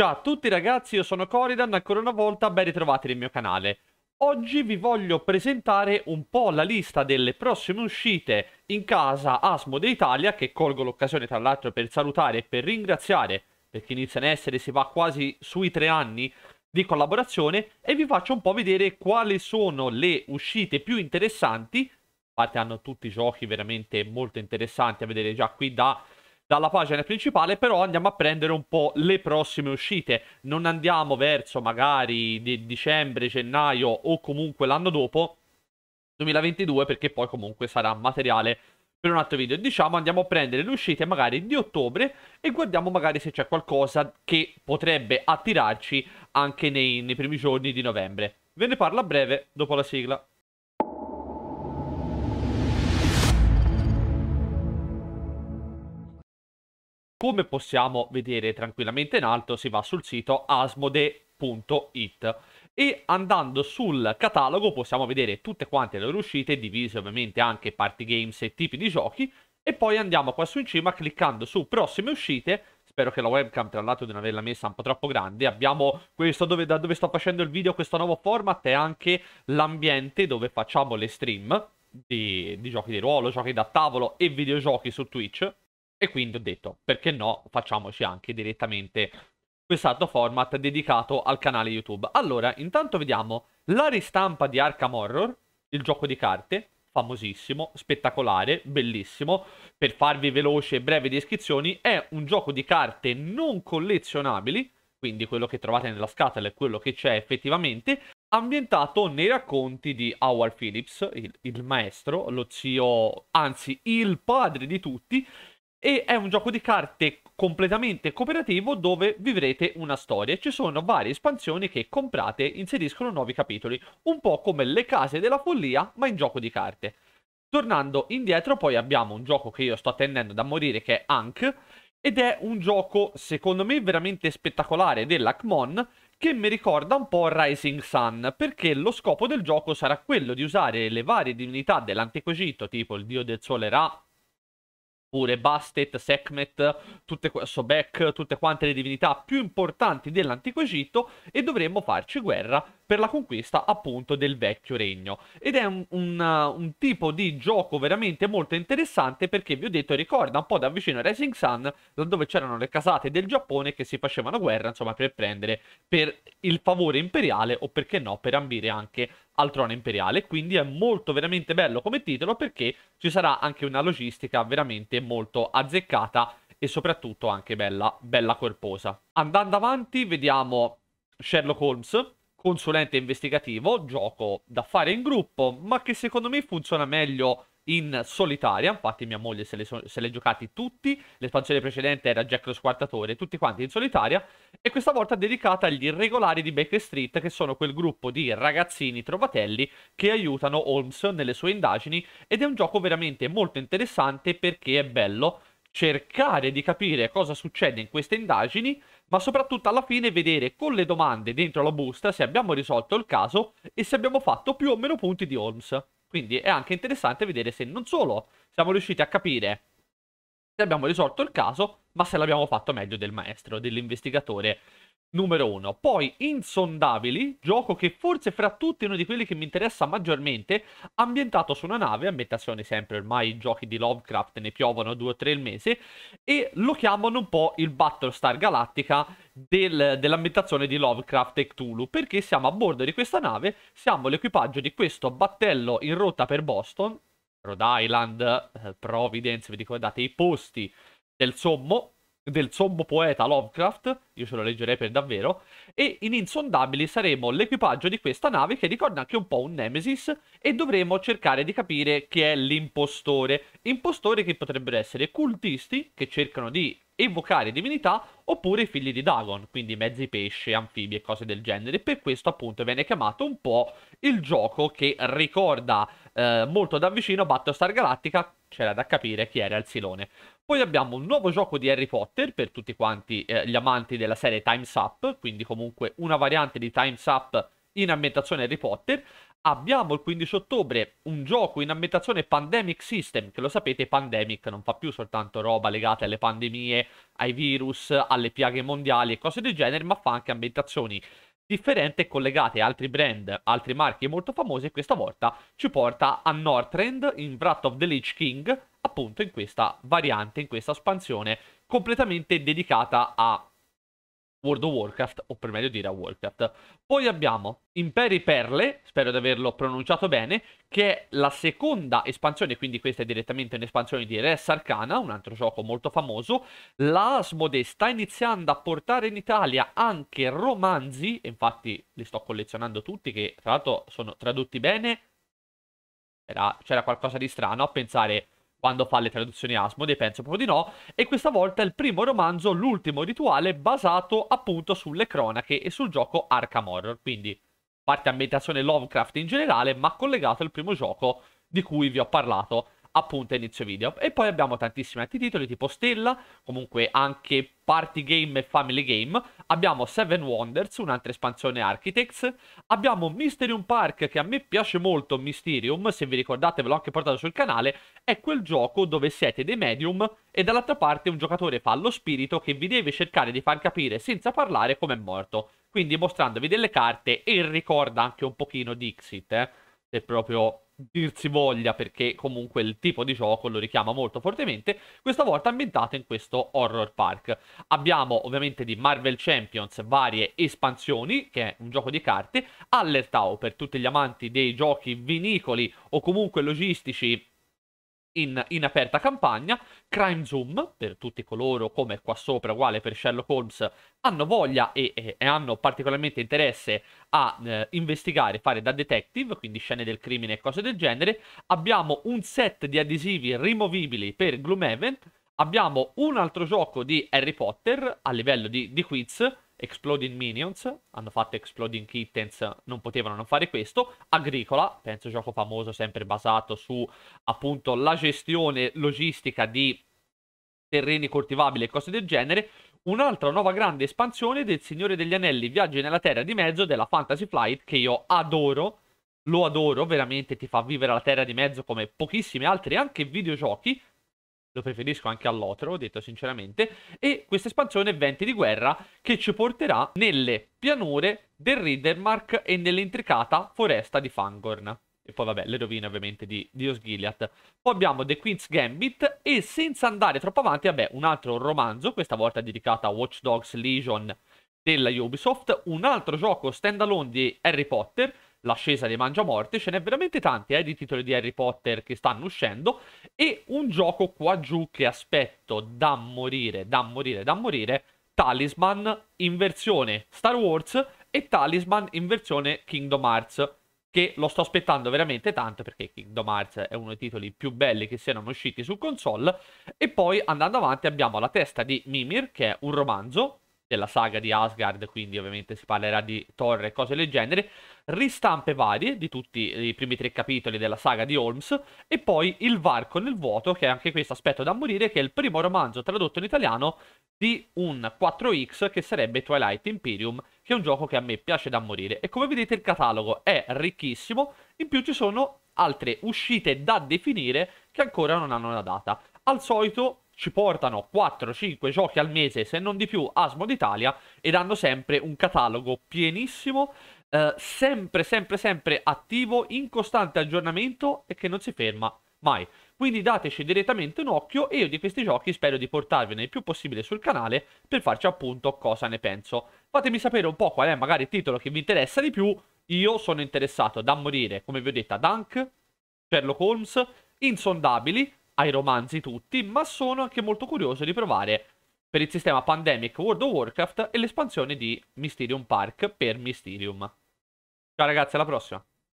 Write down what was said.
Ciao a tutti ragazzi, io sono Coridan, ancora una volta ben ritrovati nel mio canale. Oggi vi voglio presentare un po' la lista delle prossime uscite in casa Asmo Italia, che colgo l'occasione tra l'altro per salutare e per ringraziare, perché inizia a essere, si va quasi sui tre anni di collaborazione, e vi faccio un po' vedere quali sono le uscite più interessanti, a parte hanno tutti i giochi veramente molto interessanti a vedere già qui da dalla pagina principale, però andiamo a prendere un po' le prossime uscite. Non andiamo verso magari di dicembre, gennaio o comunque l'anno dopo, 2022, perché poi comunque sarà materiale per un altro video. Diciamo andiamo a prendere le uscite magari di ottobre e guardiamo magari se c'è qualcosa che potrebbe attirarci anche nei, nei primi giorni di novembre. Ve ne parlo a breve dopo la sigla. Come possiamo vedere tranquillamente in alto, si va sul sito asmode.it e andando sul catalogo possiamo vedere tutte quante le uscite, divise ovviamente anche party games e tipi di giochi, e poi andiamo qua su in cima cliccando su prossime uscite, spero che la webcam tra l'altro di non averla messa un po' troppo grande, abbiamo questo dove, da dove sto facendo il video, questo nuovo format e anche l'ambiente dove facciamo le stream di, di giochi di ruolo, giochi da tavolo e videogiochi su Twitch, e quindi ho detto, perché no, facciamoci anche direttamente quest'altro format dedicato al canale YouTube. Allora, intanto vediamo la ristampa di Arkham Horror, il gioco di carte, famosissimo, spettacolare, bellissimo. Per farvi veloce e breve descrizioni, è un gioco di carte non collezionabili, quindi quello che trovate nella scatola è quello che c'è effettivamente, ambientato nei racconti di Howard Phillips, il, il maestro, lo zio, anzi il padre di tutti, e è un gioco di carte completamente cooperativo dove vivrete una storia. Ci sono varie espansioni che comprate inseriscono nuovi capitoli, un po' come le case della follia, ma in gioco di carte. Tornando indietro, poi abbiamo un gioco che io sto attendendo da morire che è Ankh, ed è un gioco, secondo me, veramente spettacolare dell'Acmon che mi ricorda un po' Rising Sun, perché lo scopo del gioco sarà quello di usare le varie divinità dell'Antico Egitto, tipo il dio del sole Ra, pure Bastet, Sekhmet, tutte, Sobek, tutte quante le divinità più importanti dell'antico Egitto e dovremmo farci guerra per la conquista appunto del vecchio regno. Ed è un, un, un tipo di gioco veramente molto interessante perché vi ho detto ricorda un po' da vicino Rising Sun dove c'erano le casate del Giappone che si facevano guerra insomma per prendere per il favore imperiale o perché no per ambire anche al trono imperiale, quindi è molto veramente bello come titolo perché ci sarà anche una logistica veramente molto azzeccata e soprattutto anche bella, bella corposa. Andando avanti vediamo Sherlock Holmes, consulente investigativo, gioco da fare in gruppo, ma che secondo me funziona meglio in solitaria, infatti mia moglie se li so- è giocati tutti, l'espansione precedente era Jack lo Squartatore, tutti quanti in solitaria, e questa volta dedicata agli irregolari di Baker Street, che sono quel gruppo di ragazzini trovatelli che aiutano Holmes nelle sue indagini, ed è un gioco veramente molto interessante perché è bello cercare di capire cosa succede in queste indagini, ma soprattutto alla fine vedere con le domande dentro la busta se abbiamo risolto il caso e se abbiamo fatto più o meno punti di Holmes. Quindi è anche interessante vedere se non solo siamo riusciti a capire se abbiamo risolto il caso, ma se l'abbiamo fatto meglio del maestro, dell'investigatore numero uno. Poi Insondabili, gioco che forse fra tutti è uno di quelli che mi interessa maggiormente, ambientato su una nave, ambientazioni sempre ormai i giochi di Lovecraft ne piovono due o tre al mese, e lo chiamano un po' il Battlestar Galactica del, dell'ambientazione di Lovecraft e Cthulhu, perché siamo a bordo di questa nave, siamo l'equipaggio di questo battello in rotta per Boston, Rhode Island, eh, Providence, vi ricordate i posti del sommo, del sommo poeta Lovecraft, io ce lo leggerei per davvero, e in Insondabili saremo l'equipaggio di questa nave che ricorda anche un po' un Nemesis e dovremo cercare di capire chi è l'impostore. Impostore che potrebbero essere cultisti che cercano di evocare divinità oppure i figli di Dagon, quindi mezzi pesci, anfibi e cose del genere. Per questo appunto viene chiamato un po' il gioco che ricorda eh, molto da vicino Battlestar Galactica, c'era da capire chi era il silone. Poi abbiamo un nuovo gioco di Harry Potter per tutti quanti eh, gli amanti della serie Time's Up, quindi comunque una variante di Time's Up in ambientazione Harry Potter. Abbiamo il 15 ottobre un gioco in ambientazione Pandemic System, che lo sapete, Pandemic non fa più soltanto roba legata alle pandemie, ai virus, alle piaghe mondiali e cose del genere, ma fa anche ambientazioni differenti collegate a altri brand, altri marchi molto famosi e questa volta ci porta a Northrend in Wrath of the Lich King, appunto in questa variante, in questa espansione completamente dedicata a World of Warcraft, o per meglio dire a Warcraft. Poi abbiamo Imperi Perle, spero di averlo pronunciato bene, che è la seconda espansione, quindi questa è direttamente un'espansione di Res Arcana, un altro gioco molto famoso. La Asmode sta iniziando a portare in Italia anche romanzi, infatti li sto collezionando tutti, che tra l'altro sono tradotti bene. c'era qualcosa di strano a pensare quando fa le traduzioni Asmodee, penso proprio di no, e questa volta è il primo romanzo, l'ultimo rituale, basato appunto sulle cronache e sul gioco Arkham Horror, quindi parte ambientazione Lovecraft in generale, ma collegato al primo gioco di cui vi ho parlato appunto a inizio video. E poi abbiamo tantissimi altri titoli tipo Stella, comunque anche Party Game e Family Game, abbiamo Seven Wonders, un'altra espansione Architects, abbiamo Mysterium Park che a me piace molto, Mysterium, se vi ricordate ve l'ho anche portato sul canale, è quel gioco dove siete dei medium e dall'altra parte un giocatore fa lo spirito che vi deve cercare di far capire senza parlare come è morto, quindi mostrandovi delle carte e ricorda anche un pochino Dixit, eh, se proprio dirsi voglia, perché comunque il tipo di gioco lo richiama molto fortemente, questa volta ambientato in questo horror park. Abbiamo ovviamente di Marvel Champions varie espansioni, che è un gioco di carte, Allertau per tutti gli amanti dei giochi vinicoli o comunque logistici in, in, aperta campagna. Crime Zoom, per tutti coloro come qua sopra, uguale per Sherlock Holmes, hanno voglia e, e, e hanno particolarmente interesse a eh, investigare, fare da detective, quindi scene del crimine e cose del genere. Abbiamo un set di adesivi rimovibili per Gloomhaven. Abbiamo un altro gioco di Harry Potter a livello di, di quiz Exploding Minions, hanno fatto Exploding Kittens, non potevano non fare questo. Agricola, penso gioco famoso, sempre basato su appunto la gestione logistica di terreni coltivabili e cose del genere. Un'altra nuova grande espansione del Signore degli Anelli, Viaggi nella Terra di Mezzo della Fantasy Flight, che io adoro, lo adoro, veramente ti fa vivere la Terra di Mezzo come pochissimi altri, anche videogiochi lo preferisco anche all'Otro, detto sinceramente, e questa espansione Venti di guerra che ci porterà nelle pianure del Riddermark e nell'intricata foresta di Fangorn. E poi vabbè, le rovine ovviamente di, di Osgiliath. Poi abbiamo The Queen's Gambit e senza andare troppo avanti, vabbè, un altro romanzo, questa volta dedicato a Watch Dogs Legion della Ubisoft, un altro gioco standalone di Harry Potter, l'ascesa dei Mangiamorte, ce n'è veramente tanti eh, di titoli di Harry Potter che stanno uscendo e un gioco qua giù che aspetto da morire, da morire, da morire, Talisman in versione Star Wars e Talisman in versione Kingdom Hearts che lo sto aspettando veramente tanto perché Kingdom Hearts è uno dei titoli più belli che siano usciti su console e poi andando avanti abbiamo La testa di Mimir che è un romanzo della saga di Asgard, quindi ovviamente si parlerà di Thor e cose del genere, ristampe varie di tutti i primi tre capitoli della saga di Holmes e poi Il varco nel vuoto, che è anche questo aspetto da morire, che è il primo romanzo tradotto in italiano di un 4X che sarebbe Twilight Imperium, che è un gioco che a me piace da morire e come vedete il catalogo è ricchissimo, in più ci sono altre uscite da definire che ancora non hanno una data. Al solito ci portano 4-5 giochi al mese, se non di più, Asmo d'Italia ed hanno sempre un catalogo pienissimo, eh, sempre, sempre, sempre attivo, in costante aggiornamento e che non si ferma mai. Quindi dateci direttamente un occhio e io di questi giochi spero di portarvene il più possibile sul canale per farci appunto cosa ne penso. Fatemi sapere un po' qual è magari il titolo che vi interessa di più. Io sono interessato da morire, come vi ho detto, a Dunk, Sherlock Holmes, Insondabili, ai romanzi tutti, ma sono anche molto curioso di provare per il sistema Pandemic World of Warcraft e l'espansione di Mysterium Park per Mysterium. Ciao ragazzi, alla prossima!